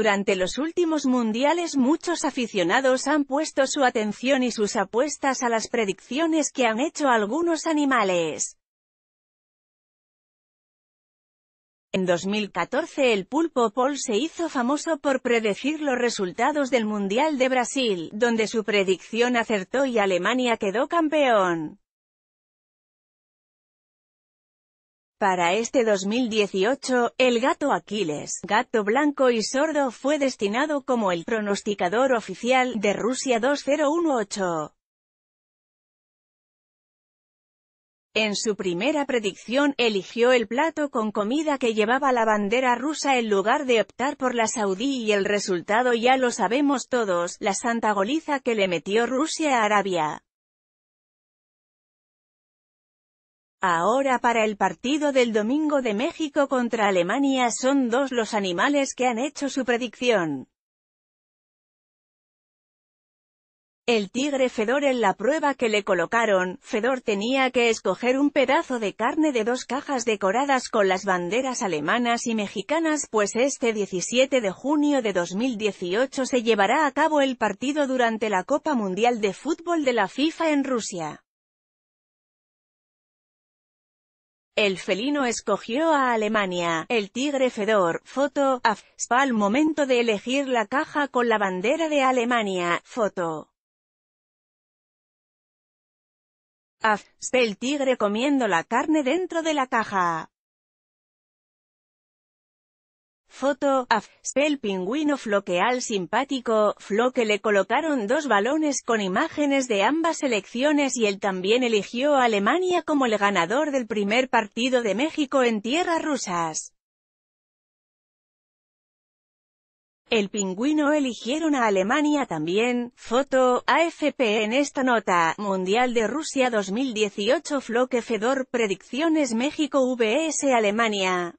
Durante los últimos mundiales muchos aficionados han puesto su atención y sus apuestas a las predicciones que han hecho algunos animales. En 2014 el pulpo Paul se hizo famoso por predecir los resultados del Mundial de Brasil, donde su predicción acertó y Alemania quedó campeón. Para este 2018, el gato Aquiles, gato blanco y sordo fue destinado como el pronosticador oficial de Rusia 2018. En su primera predicción, eligió el plato con comida que llevaba la bandera rusa en lugar de optar por la saudí y el resultado ya lo sabemos todos, la santa goliza que le metió Rusia a Arabia. Ahora para el partido del domingo de México contra Alemania son dos los animales que han hecho su predicción. El tigre Fedor en la prueba que le colocaron, Fedor tenía que escoger un pedazo de carne de dos cajas decoradas con las banderas alemanas y mexicanas pues este 17 de junio de 2018 se llevará a cabo el partido durante la Copa Mundial de Fútbol de la FIFA en Rusia. El felino escogió a Alemania. El tigre Fedor, foto, af, al momento de elegir la caja con la bandera de Alemania, foto. Af, el tigre comiendo la carne dentro de la caja. Foto, af, el pingüino floqueal simpático, floque le colocaron dos balones con imágenes de ambas elecciones y él también eligió a Alemania como el ganador del primer partido de México en tierras rusas. El pingüino eligieron a Alemania también, foto, AFP en esta nota, Mundial de Rusia 2018 Floque Fedor Predicciones México vs Alemania